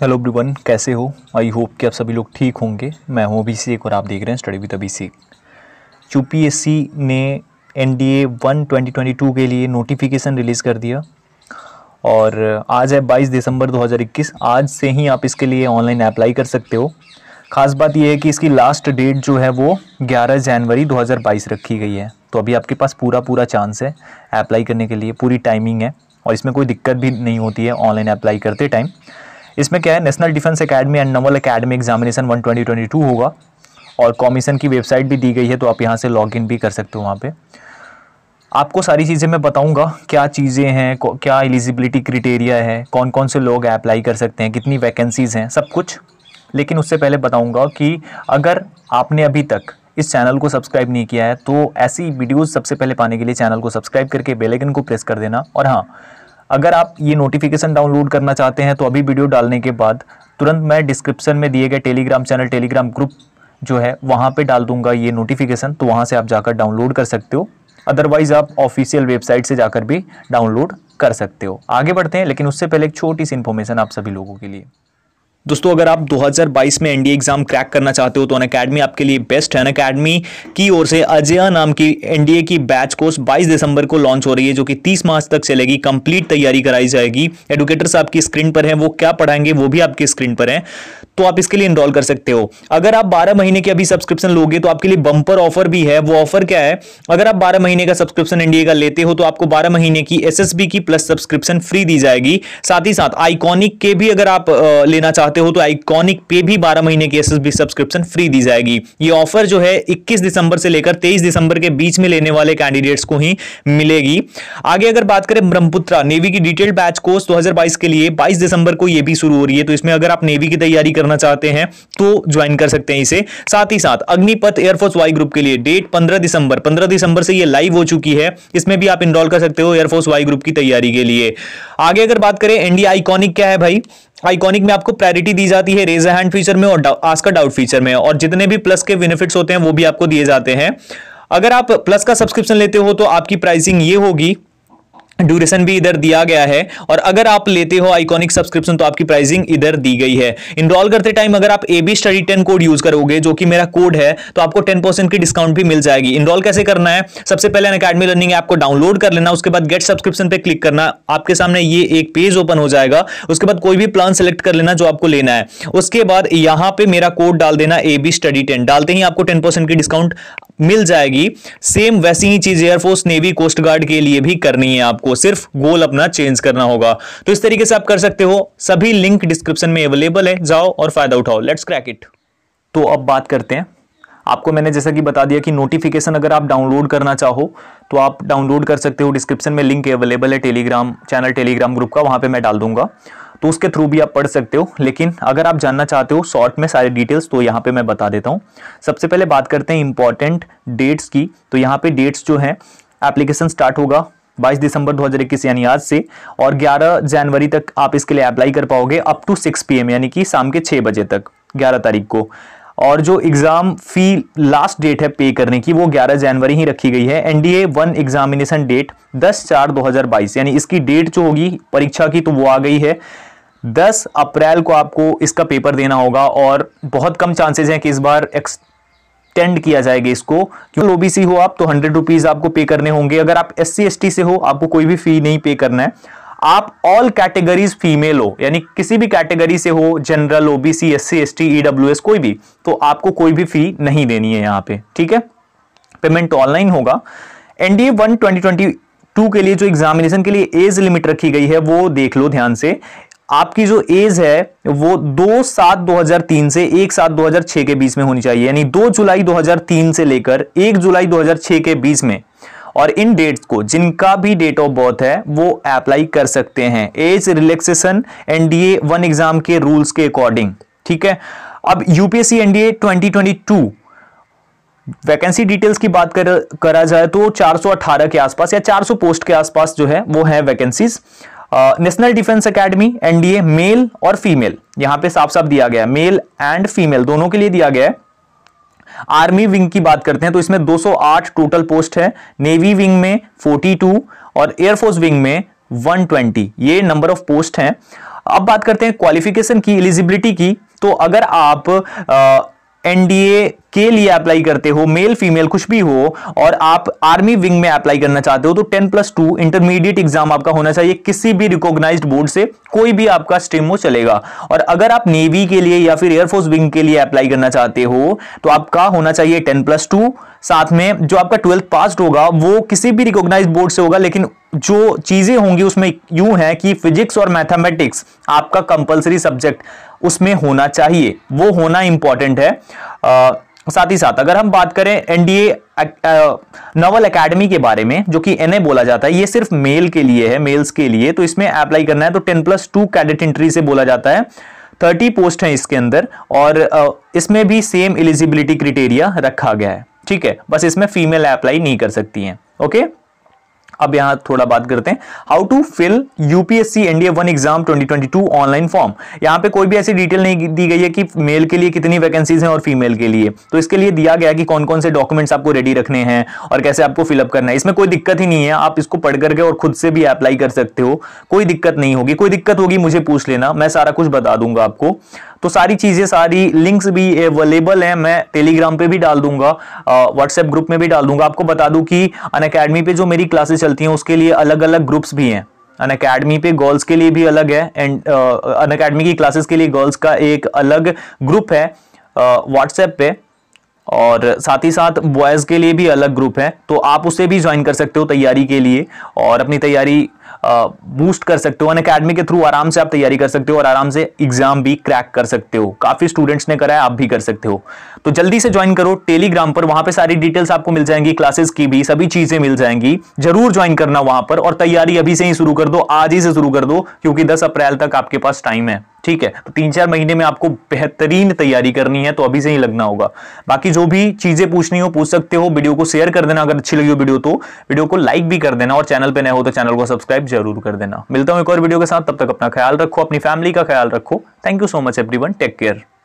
hello everyone कैसे हो I hope कि आप सभी लोग ठीक होंगे मैं हूं अभी सीख और आप देख रहे हैं स्टडी विद अभी सीख यू ने N D A one twenty twenty two के लिए नोटिफिकेशन रिलीज़ कर दिया और आज है बाईस दिसंबर दो हज़ार इक्कीस आज से ही आप इसके लिए ऑनलाइन अप्लाई कर सकते हो खास बात यह है कि इसकी लास्ट डेट जो है वो ग्यारह जनवरी दो हज़ार बाईस रखी गई है तो अभी आपके पास पूरा पूरा चांस है अप्लाई करने के लिए पूरी टाइमिंग है और इसमें कोई दिक्कत भी नहीं होती है ऑनलाइन अप्लाई करते टाइम इसमें क्या है national defence academy and naval academy examination one twenty twenty two होगा और कमीशन की वेबसाइट भी दी गई है तो आप यहाँ से लॉग इन भी कर सकते हो वहाँ पे आपको सारी चीज़ें मैं बताऊंगा क्या चीज़ें हैं क्या एलिजिबिलिटी क्रिटेरिया है कौन कौन से लोग अप्लाई कर सकते हैं कितनी वैकेंसीज़ हैं सब कुछ लेकिन उससे पहले बताऊंगा कि अगर आपने अभी तक इस चैनल को सब्सक्राइब नहीं किया है तो ऐसी वीडियोस सबसे पहले पाने के लिए चैनल को सब्सक्राइब करके बेलेकन को प्रेस कर देना और हाँ अगर आप ये नोटिफिकेशन डाउनलोड करना चाहते हैं तो अभी वीडियो डालने के बाद तुरंत मैं डिस्क्रिप्शन में दिए गए टेलीग्राम चैनल टेलीग्राम ग्रुप जो है वहाँ पे डाल दूंगा ये नोटिफिकेशन तो वहाँ से आप जाकर डाउनलोड कर सकते हो अदरवाइज़ आप ऑफिशियल वेबसाइट से जाकर भी डाउनलोड कर सकते हो आगे बढ़ते हैं लेकिन उससे पहले एक छोटी सी इन्फॉर्मेशन आप सभी लोगों के लिए दोस्तों अगर आप 2022 में एनडीए एग्जाम क्रैक करना चाहते हो तो अन अकेडमी आपके लिए बेस्ट है अन अकेडमी की ओर से अजय नाम की एनडीए की बैच कोर्स 22 दिसंबर को लॉन्च हो रही है जो कि 30 मार्च तक चलेगी कंप्लीट तैयारी कराई जाएगी एडुकेटर्स आपकी स्क्रीन पर हैं वो क्या पढ़ाएंगे वो भी आपकी स्क्रीन पर है तो आप इसके लिए इनरोल कर सकते हो अगर आप बारह महीने की अभी सब्सक्रिप्शन लोगे तो आपके लिए बंपर ऑफर भी है वो ऑफर क्या है अगर आप बारह महीने का सब्सक्रिप्शन एनडीए का लेते हो तो आपको बारह महीने की एस की प्लस सब्सक्रिप्शन फ्री दी जाएगी साथ ही साथ आइकॉनिक के भी अगर आप लेना चाहते करते हो तो आइकॉनिक पे भी बारह महीने की एस सब्सक्रिप्शन फ्री दी जाएगी ये ऑफर जो है इक्कीस दिसंबर से लेकर तेईस दिसंबर के बीच में लेने वाले कैंडिडेट्स को ही मिलेगी आगे अगर बात करें ब्रह्मपुत्रा नेवी की डिटेल्ड बैच कोर्स दो के लिए बाईस दिसंबर को यह भी शुरू हो रही है तो इसमें अगर आप नेवी की तैयारी करना चाहते हैं तो ज्वाइन कर सकते हैं इसे साथ ही साथ अग्निपथ एयरफोर्स वाई ग्रुप के लिए डेट पंद्रह दिसंबर पंद्रह दिसंबर से यह लाइव हो चुकी है इसमें भी आप इनरोल कर सकते हो एयरफोर्स वाई ग्रुप की तैयारी के लिए आगे अगर बात करें एनडीआई आइकॉनिक क्या है भाई आइकॉनिक में आपको प्रायोरिटी दी जाती है रेज हैंड फीचर में और आस्का डाउट फीचर में और जितने भी प्लस के बेनिफिट्स होते हैं वो भी आपको दिए जाते हैं अगर आप प्लस का सब्सक्रिप्शन लेते हो तो आपकी प्राइसिंग ये होगी ड्यूरेशन भी इधर दिया गया है और अगर आप लेते हो आइकॉनिक सब्सक्रिप्शन तो आपकी प्राइसिंग इधर दी गई है इनरोल करते टाइम अगर आप A B study ten code use करोगे जो कि मेरा कोड है तो आपको टेन परसेंट की डिस्काउंट भी मिल जाएगी इनरोल कैसे करना है सबसे पहले अकेडमी लर्निंग ऐप को डाउनलोड कर लेना उसके बाद गेट सब्सक्रिप्शन पे क्लिक करना आपके सामने ये एक पेज ओपन हो जाएगा उसके बाद कोई भी प्लान सेलेक्ट कर लेना जो आपको लेना है उसके बाद यहाँ पे मेरा कोड डाल देना ए बी स्टडी टेन डालते ही आपको टेन की डिस्काउंट मिल जाएगी सेम वैसी ही चीज एयरफोर्स नेवी कोस्ट गार्ड के लिए भी करनी है आपको सिर्फ गोल अपना चेंज करना होगा तो इस तरीके से आप कर सकते हो सभी लिंक डिस्क्रिप्शन में अवेलेबल है जाओ और फायदा उठाओ लेट्स क्रैक इट तो अब बात करते हैं आपको मैंने जैसा कि बता दिया कि नोटिफिकेशन अगर आप डाउनलोड करना चाहो तो आप डाउनलोड कर सकते हो डिस्क्रिप्शन में लिंक अवेलेबल है टेलीग्राम चैनल टेलीग्राम ग्रुप का वहां पे मैं डाल दूंगा तो उसके थ्रू भी आप पढ़ सकते हो लेकिन अगर आप जानना चाहते हो शॉर्ट में सारे डिटेल्स तो यहाँ पे मैं बता देता हूँ सबसे पहले बात करते हैं इंपॉर्टेंट डेट्स की तो यहाँ पे डेट्स जो है एप्लीकेशन स्टार्ट होगा 22 दिसंबर 2021 यानी आज से और 11 जनवरी तक आप इसके लिए अप्लाई कर पाओगे अप टू 6 पीएम यानी कि शाम के 6 बजे तक 11 तारीख को और जो एग्ज़ाम फ़ी लास्ट डेट है पे करने की वो 11 जनवरी ही रखी गई है एनडीए वन एग्जामिनेशन डेट 10 चार 2022 यानी इसकी डेट जो होगी परीक्षा की तो वो आ गई है दस अप्रैल को आपको इसका पेपर देना होगा और बहुत कम चांसेस हैं कि इस बार एक्सटेंड किया जाएगा इसको क्यों ओबीसी हो आप तो हंड्रेड रुपीज आपको पे करने होंगे अगर आप एस सी से हो आपको कोई भी फी नहीं पे करना है आप ऑल कैटेगरीज फीमेल हो यानी किसी भी कैटेगरी से हो general OBC S C S T S कोई भी तो आपको कोई भी फी नहीं देनी है यहां पे ठीक है पेमेंट ऑनलाइन होगा NDA one twenty twenty two के लिए जो एग्जामिनेशन के लिए एज लिमिट रखी गई है वो देख लो ध्यान से आपकी जो एज है वो दो सात 2003 से एक सात 2006 के बीच में होनी चाहिए यानी दो जुलाई 2003 से लेकर एक जुलाई 2006 के बीच में और इन डेट्स को जिनका भी डेट ऑफ बर्थ है वो अप्लाई कर सकते हैं age relaxation NDA one exam के रूल्स के अकॉर्डिंग ठीक है अब यूपीएससी एनडीए 2022 वैकेंसी डिटेल्स की बात कर करा जाए तो 418 के आसपास या 400 पोस्ट के आसपास जो है वो है vacancies national defence academy NDA male और फीमेल यहां पे साफ साफ दिया गया है मेल एंड फीमेल दोनों के लिए दिया गया है आर्मी विंग की बात करते हैं तो इसमें 208 टोटल पोस्ट है नेवी विंग में 42 और एयरफोर्स विंग में 120 ये नंबर ऑफ पोस्ट हैं अब बात करते हैं क्वालिफिकेशन की एलिजिबिलिटी की तो अगर आप एनडीए के लिए अप्लाई करते हो मेल फीमेल कुछ भी हो और आप आर्मी विंग में अप्लाई करना चाहते हो तो 10 प्लस टू इंटरमीडिएट एग्जाम आपका होना चाहिए किसी भी रिकॉग्नाइज्ड बोर्ड से कोई भी आपका स्ट्रीम हो चलेगा और अगर आप नेवी के लिए या फिर एयरफोर्स विंग के लिए अप्लाई करना चाहते हो तो आपका होना चाहिए टेन प्लस टू साथ में जो आपका ट्वेल्थ पास होगा वो किसी भी रिकॉग्नाइज बोर्ड से होगा लेकिन जो चीजें होंगी उसमें यूं है कि फिजिक्स और मैथमेटिक्स आपका कंपलसरी सब्जेक्ट उसमें होना चाहिए वो होना इंपॉर्टेंट है आ, साथ ही साथ अगर हम बात करें एनडीए नवल एकेडमी के बारे में जो कि एनए बोला जाता है ये सिर्फ मेल के लिए है मेल्स के लिए तो इसमें अप्लाई करना है तो ten plus two cadet entry से बोला जाता है थर्टी पोस्ट हैं इसके अंदर और इसमें भी सेम एलिजिबिलिटी क्रिटेरिया रखा गया है ठीक है बस इसमें फीमेल अप्लाई नहीं कर सकती हैं ओके अब यहां थोड़ा बात करते हैं how to fill UPSC NDA one exam 2022 online form यहां पे कोई भी ऐसी डिटेल नहीं दी गई है कि मेल के लिए कितनी वैकेंसीज हैं और फीमेल के लिए तो इसके लिए दिया गया कि कौन कौन से डॉक्यूमेंट्स आपको रेडी रखने हैं और कैसे आपको फिलअप करना है इसमें कोई दिक्कत ही नहीं है आप इसको पढ़ करके और खुद से भी अप्लाई कर सकते हो कोई दिक्कत नहीं होगी कोई दिक्कत होगी मुझे पूछ लेना मैं सारा कुछ बता दूंगा आपको तो सारी चीज़ें सारी लिंक्स भी अवेलेबल हैं मैं टेलीग्राम पे भी डाल दूंगा व्हाट्सएप ग्रुप में भी डाल दूंगा आपको बता दूं कि अन अकेडमी पे जो मेरी क्लासेस चलती हैं उसके लिए अलग अलग ग्रुप्स भी हैं अन अकेडमी पे गर्ल्स के लिए भी अलग है एंड अन अकेडमी की क्लासेस के लिए गर्ल्स का एक अलग ग्रुप है व्हाट्सएप पे और साथ ही साथ बॉयज़ के लिए भी अलग ग्रुप है तो आप उसे भी ज्वाइन कर सकते हो तैयारी के लिए और अपनी तैयारी बूस्ट कर सकते हो अकेडमी के थ्रू आराम से आप तैयारी कर सकते हो और आराम से एग्जाम भी क्रैक कर सकते हो काफ़ी स्टूडेंट्स ने करा है आप भी कर सकते हो तो जल्दी से ज्वाइन करो टेलीग्राम पर वहां पर सारी डिटेल्स आपको मिल जाएंगी क्लासेस की भी सभी चीज़ें मिल जाएंगी जरूर ज्वाइन करना वहां पर और तैयारी अभी से ही शुरू कर दो आज ही से शुरू कर दो क्योंकि दस अप्रैल तक आपके पास टाइम है ठीक है तो तीन चार महीने में आपको बेहतरीन तैयारी करनी है तो अभी से ही लगना होगा बाकी जो भी चीजें पूछनी हो पूछ सकते हो वीडियो को शेयर कर देना अगर अच्छी लगी हो वीडियो तो वीडियो को लाइक भी कर देना और चैनल पर नए हो तो चैनल को सब्सक्राइब जरूर कर देना मिलता हूं एक और वीडियो के साथ तब तक अपना ख्याल रखो अपनी फैमिली का ख्याल रखो thank you so much every take care